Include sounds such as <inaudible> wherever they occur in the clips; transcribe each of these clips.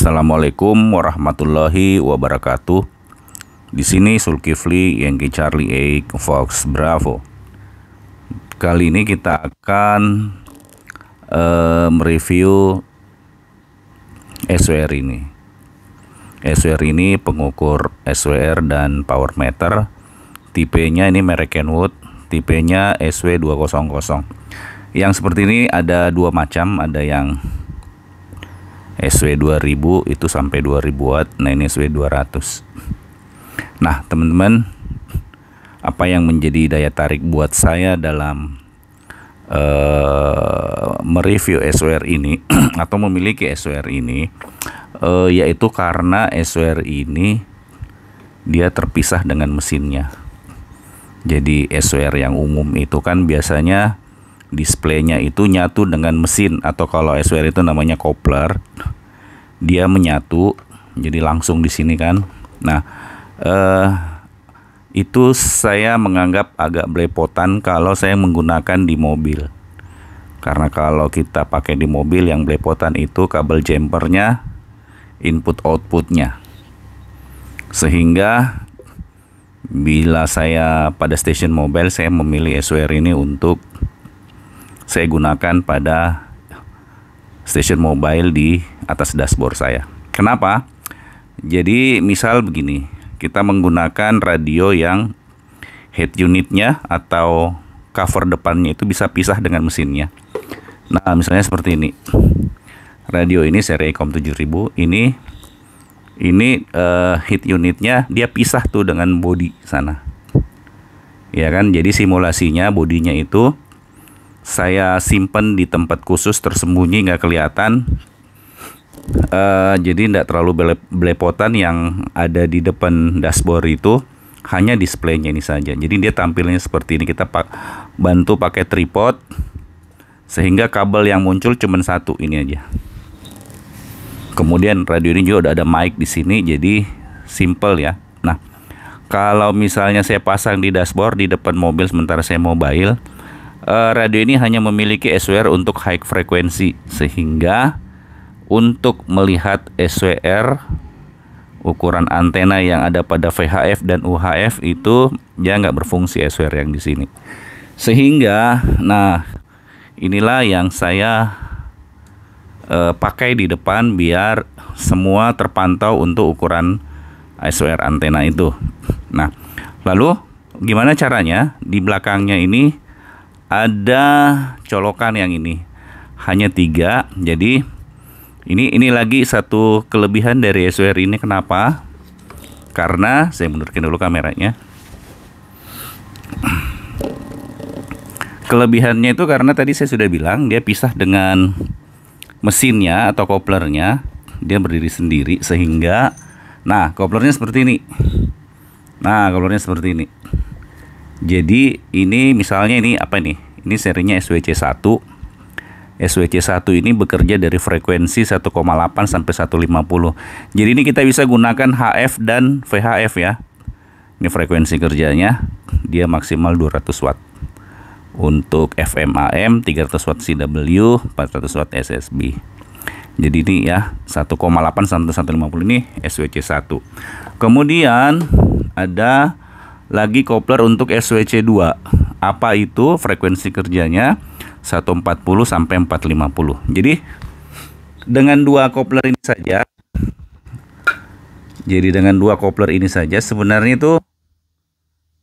Assalamualaikum warahmatullahi wabarakatuh. Di sini Sulkifli Yankee Charlie A Fox Bravo. Kali ini kita akan uh, mereview SWR ini. SWR ini pengukur SWR dan power meter. Tipenya ini merek Kenwood, tipenya SW200. Yang seperti ini ada dua macam, ada yang SW 2000 itu sampai 2000 watt nah ini SW 200 nah teman-teman apa yang menjadi daya tarik buat saya dalam uh, mereview SWR ini <clears throat> atau memiliki SWR ini uh, yaitu karena SWR ini dia terpisah dengan mesinnya jadi SWR yang umum itu kan biasanya displaynya itu nyatu dengan mesin atau kalau SWR itu namanya coupler dia menyatu jadi langsung di sini kan nah eh, itu saya menganggap agak belepotan kalau saya menggunakan di mobil karena kalau kita pakai di mobil yang belepotan itu kabel jumpernya input outputnya sehingga bila saya pada stasiun mobile saya memilih SWR ini untuk saya gunakan pada station mobile di atas dashboard saya. Kenapa? Jadi misal begini, kita menggunakan radio yang head unitnya atau cover depannya itu bisa pisah dengan mesinnya. Nah, misalnya seperti ini. Radio ini seri Ecom 7000, ini ini uh, head unitnya dia pisah tuh dengan body sana. Ya kan? Jadi simulasinya bodinya itu saya simpen di tempat khusus tersembunyi nggak kelihatan uh, jadi nggak terlalu belepotan yang ada di depan dashboard itu hanya displaynya ini saja jadi dia tampilnya seperti ini kita pak bantu pakai tripod sehingga kabel yang muncul cuma satu ini aja kemudian radio ini juga udah ada mic di sini jadi simple ya nah kalau misalnya saya pasang di dashboard di depan mobil sementara saya mobile Eh, radio ini hanya memiliki SWR untuk high frekuensi, sehingga untuk melihat SWR ukuran antena yang ada pada VHF dan UHF itu ya nggak berfungsi SWR yang di sini. Sehingga nah inilah yang saya uh, pakai di depan biar semua terpantau untuk ukuran SWR antena itu. Nah, lalu gimana caranya di belakangnya ini ada colokan yang ini hanya tiga jadi ini ini lagi satu kelebihan dari SWR ini kenapa karena saya mundurkan dulu kameranya kelebihannya itu karena tadi saya sudah bilang dia pisah dengan mesinnya atau koplernya dia berdiri sendiri sehingga nah koplernya seperti ini nah koplernya seperti ini jadi ini misalnya ini apa nih? Ini serinya SWC1. SWC1 ini bekerja dari frekuensi 1,8 sampai 150. Jadi ini kita bisa gunakan HF dan VHF ya. Ini frekuensi kerjanya dia maksimal 200 watt. Untuk FM AM 300 watt CW, 400 watt SSB. Jadi ini ya 1,8 sampai 150 ini SWC1. Kemudian ada lagi kopler untuk SWC2. Apa itu frekuensi kerjanya? 140 sampai 450. Jadi dengan dua kopler ini saja jadi dengan dua kopler ini saja sebenarnya itu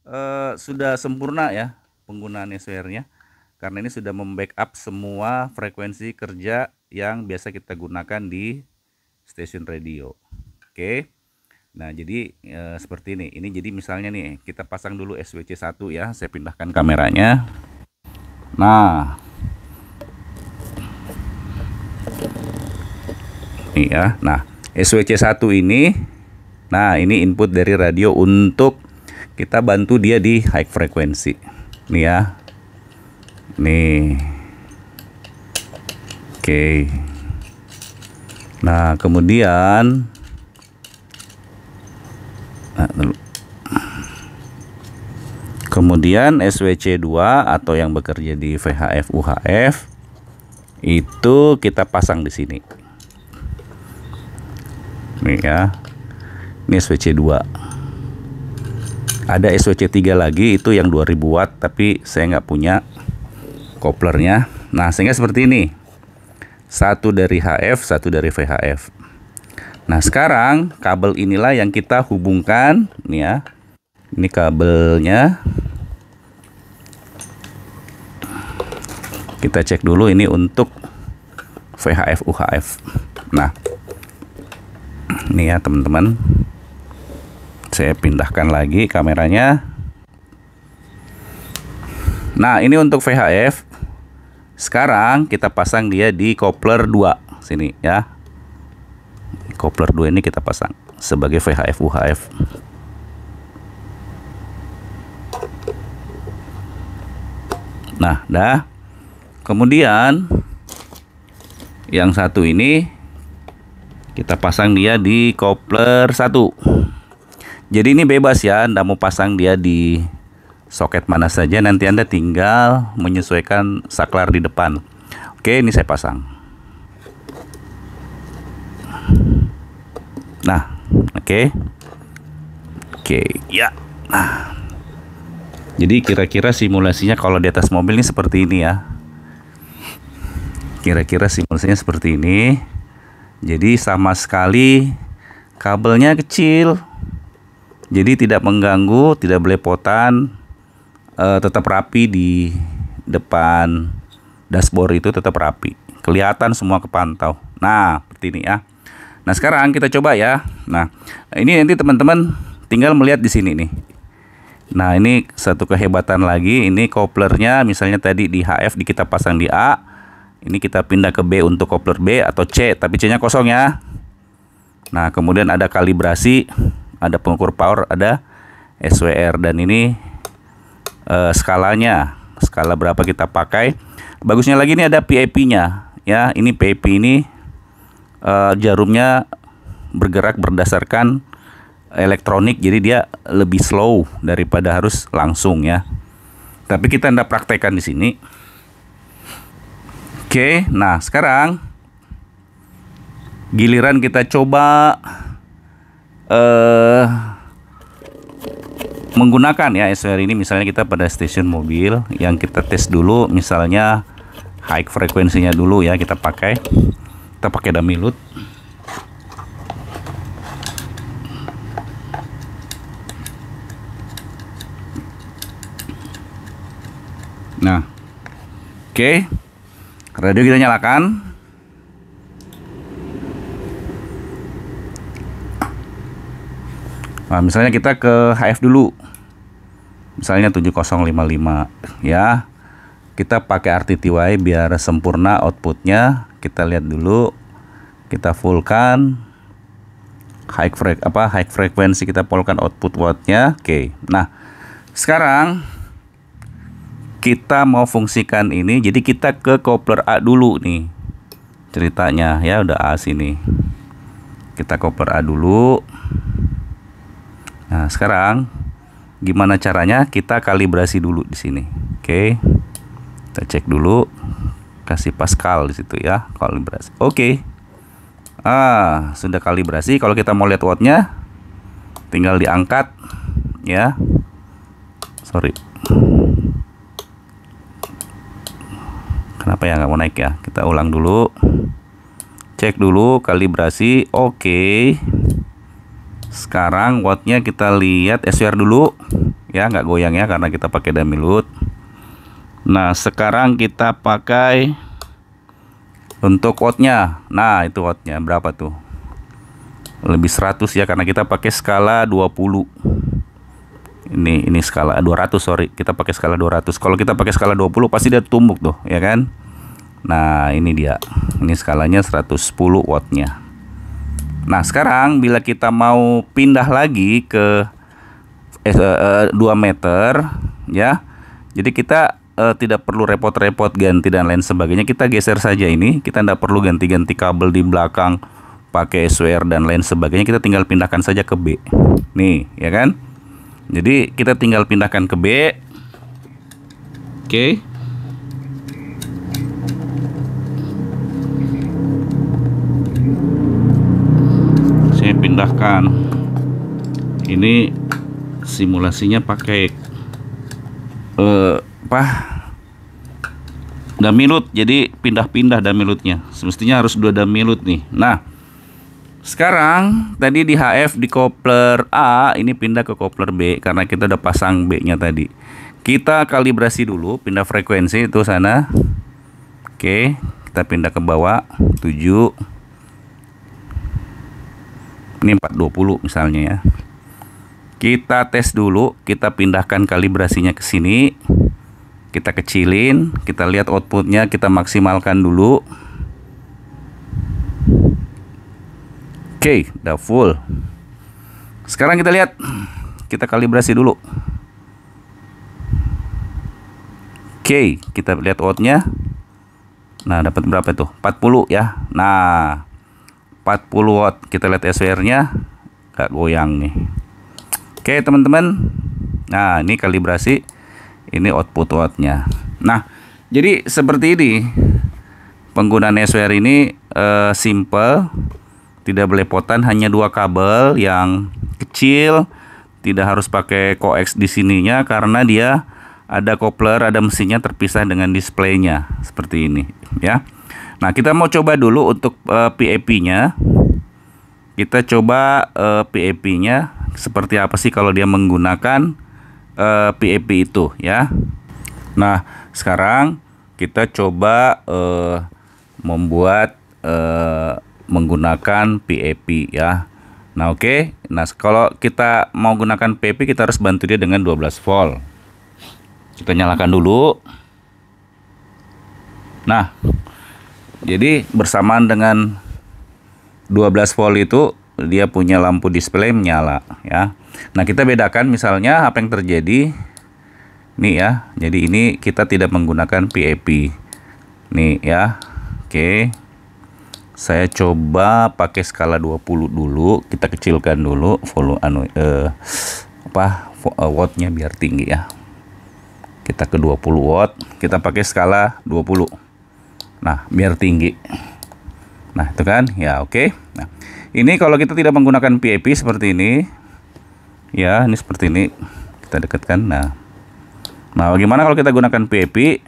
eh, sudah sempurna ya penggunaan SWR-nya karena ini sudah membackup semua frekuensi kerja yang biasa kita gunakan di stasiun radio. Oke. Okay. Nah, jadi e, seperti ini. Ini jadi misalnya nih, kita pasang dulu SWC1 ya. Saya pindahkan kameranya. Nah. Ini ya. Nah, SWC1 ini nah, ini input dari radio untuk kita bantu dia di high frequency. Nih ya. Nih. Oke. Nah, kemudian Nah, Kemudian SWC2 atau yang bekerja di VHF UHF itu kita pasang di sini. Nih ya. Ini SWC2. Ada SWC3 lagi itu yang 2000 watt tapi saya nggak punya koplernya. Nah, sehingga seperti ini. Satu dari HF, satu dari VHF. Nah, sekarang kabel inilah yang kita hubungkan nih ya. Ini kabelnya. Kita cek dulu ini untuk VHF UHF. Nah. Ini ya, teman-teman. Saya pindahkan lagi kameranya. Nah, ini untuk VHF. Sekarang kita pasang dia di kopler 2 sini ya kopler 2 ini kita pasang sebagai VHF UHF nah dah kemudian yang satu ini kita pasang dia di kopler satu. jadi ini bebas ya Anda mau pasang dia di soket mana saja nanti Anda tinggal menyesuaikan saklar di depan oke ini saya pasang Nah, oke. Okay. Oke, okay, ya. Nah. Jadi kira-kira simulasinya kalau di atas mobil ini seperti ini ya. Kira-kira simulasinya seperti ini. Jadi sama sekali kabelnya kecil. Jadi tidak mengganggu, tidak belepotan. Uh, tetap rapi di depan dashboard itu tetap rapi. Kelihatan semua kepantau. Nah, seperti ini ya. Nah, sekarang kita coba ya. Nah, ini nanti teman-teman tinggal melihat di sini nih. Nah, ini satu kehebatan lagi. Ini koplernya misalnya tadi di HF di kita pasang di A. Ini kita pindah ke B untuk kopler B atau C, tapi C-nya kosong ya. Nah, kemudian ada kalibrasi, ada pengukur power, ada SWR dan ini uh, skalanya. Skala berapa kita pakai? Bagusnya lagi ini ada PIP-nya ya. Ini PIP ini uh, jarumnya bergerak berdasarkan elektronik jadi dia lebih slow daripada harus langsung ya tapi kita hendak praktekkan di sini oke nah sekarang giliran kita coba uh, menggunakan ya SR ini misalnya kita pada stasiun mobil yang kita tes dulu misalnya high frekuensinya dulu ya kita pakai kita pakai dummy load nah oke okay. radio kita nyalakan nah misalnya kita ke HF dulu misalnya 7055 ya kita pakai RTTY biar sempurna outputnya kita lihat dulu kita fullkan high frek apa high frekuensi kita polkan output wattnya oke nah sekarang kita mau fungsikan ini jadi kita ke coupler A dulu nih ceritanya ya udah A sini kita coupler A dulu nah sekarang gimana caranya kita kalibrasi dulu di sini oke kita cek dulu kasih Pascal di situ ya kalibrasi oke okay. ah sudah kalibrasi kalau kita mau lihat wattnya tinggal diangkat ya sorry kenapa ya nggak mau naik ya kita ulang dulu cek dulu kalibrasi oke okay. sekarang wattnya kita lihat SWR dulu ya nggak goyang ya karena kita pakai dummy load Nah sekarang kita pakai untuk wattnya nah itu wattnya berapa tuh lebih 100 ya karena kita pakai skala 20 ini ini skala 200 sorry kita pakai skala 200 kalau kita pakai skala 20 pasti dia tumbuk tuh ya kan nah ini dia ini skalanya 110 wattnya nah sekarang bila kita mau pindah lagi ke eh, eh, 2 meter ya jadi kita uh, tidak perlu repot-repot ganti dan lain sebagainya. Kita geser saja ini, kita tidak perlu ganti-ganti kabel di belakang pakai SWR dan lain sebagainya. Kita tinggal pindahkan saja ke B. Nih, ya kan? Jadi kita tinggal pindahkan ke B. Oke. Saya pindahkan. Ini simulasinya pakai uh, apa damilut jadi pindah-pindah damilutnya semestinya harus dua damilut nih nah sekarang tadi di HF di kopler A ini pindah ke kopler B karena kita udah pasang B nya tadi kita kalibrasi dulu pindah frekuensi itu sana oke kita pindah ke bawah 7 ini 420 misalnya ya kita tes dulu kita pindahkan kalibrasinya ke sini kita kecilin kita lihat outputnya kita maksimalkan dulu oke udah full sekarang kita lihat kita kalibrasi dulu oke kita lihat wattnya nah dapat berapa tuh 40 ya nah 40 watt kita lihat SWR nya gak goyang nih oke teman-teman nah ini kalibrasi ini output wattnya nah jadi seperti ini penggunaan SWR ini e, simple tidak belepotan hanya dua kabel yang kecil tidak harus pakai coax di sininya karena dia ada kopler ada mesinnya terpisah dengan displaynya seperti ini ya nah kita mau coba dulu untuk e, eh, PAP-nya kita coba e, eh, PAP-nya seperti apa sih kalau dia menggunakan uh, eh, PAP itu ya. Nah, sekarang kita coba uh, membuat uh, menggunakan PAP ya. Nah, oke. Okay. Nah, kalau kita mau gunakan PAP kita harus bantu dia dengan 12 volt. Kita nyalakan dulu. Nah, jadi bersamaan dengan 12 volt itu dia punya lampu display menyala ya. Nah, kita bedakan misalnya apa yang terjadi nih ya. Jadi ini kita tidak menggunakan PAP. Nih ya. Oke. Saya coba pakai skala 20 dulu, kita kecilkan dulu volume anu eh, apa eh, wattnya biar tinggi ya. Kita ke 20 watt, kita pakai skala 20. Nah, biar tinggi. Nah, itu kan? Ya, oke. Nah, ini kalau kita tidak menggunakan PIP seperti ini, ya ini seperti ini kita dekatkan. Nah, nah bagaimana kalau kita gunakan PIP?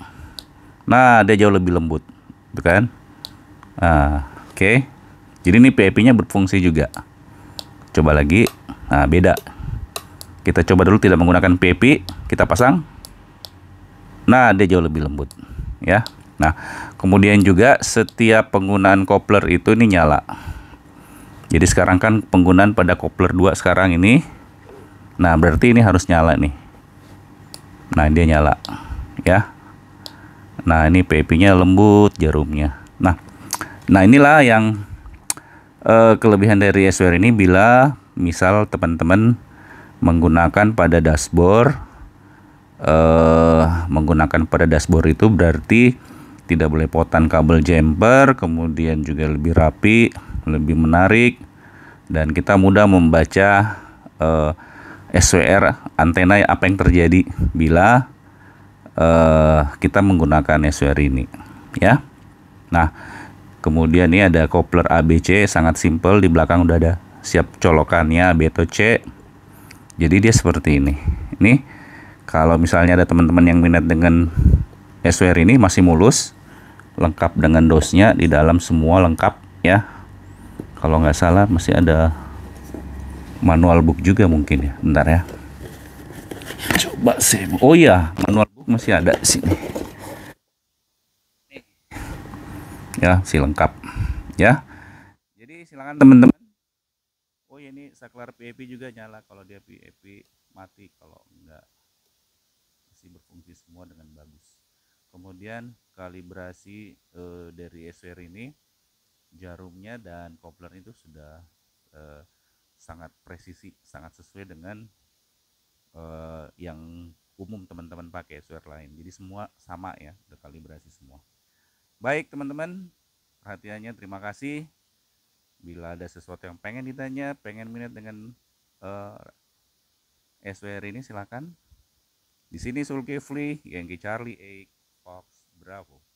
Nah, dia jauh lebih lembut, itu kan? Nah, oke. Okay. Jadi ini PIP-nya berfungsi juga. Coba lagi. Nah, beda. Kita coba dulu tidak menggunakan PIP, kita pasang. Nah, dia jauh lebih lembut, ya. Nah, kemudian juga setiap penggunaan kopler itu ini nyala. Jadi sekarang kan penggunaan pada kopler 2 sekarang ini. Nah, berarti ini harus nyala nih. Nah, dia nyala. Ya. Nah, ini PP-nya lembut jarumnya. Nah, nah inilah yang uh, kelebihan dari SWR ini bila misal teman-teman menggunakan pada dashboard eh, menggunakan pada dashboard itu berarti tidak boleh potan kabel jumper, kemudian juga lebih rapi lebih menarik dan kita mudah membaca eh, SWR antena apa yang terjadi bila eh, kita menggunakan SWR ini ya. Nah, kemudian ini ada kopler ABC sangat simpel di belakang udah ada siap colokannya B atau C. Jadi dia seperti ini. Ini kalau misalnya ada teman-teman yang minat dengan SWR ini masih mulus lengkap dengan dosnya di dalam semua lengkap ya kalau nggak salah masih ada manual book juga mungkin ya bentar ya coba sih oh iya manual book masih ada sini ya si lengkap ya jadi silakan teman-teman oh ya, ini saklar PIP juga nyala kalau dia PIP mati kalau enggak masih berfungsi semua dengan bagus kemudian kalibrasi eh, dari SWR ini jarumnya dan kopler itu sudah eh, sangat presisi, sangat sesuai dengan eh, yang umum teman-teman pakai swear lain. Jadi semua sama ya, dekalibrasi semua. Baik teman-teman, perhatiannya terima kasih. Bila ada sesuatu yang pengen ditanya, pengen minat dengan eh, SWR ini silakan. Di sini Sulkifli, Yankee Charlie, A, Fox, Bravo.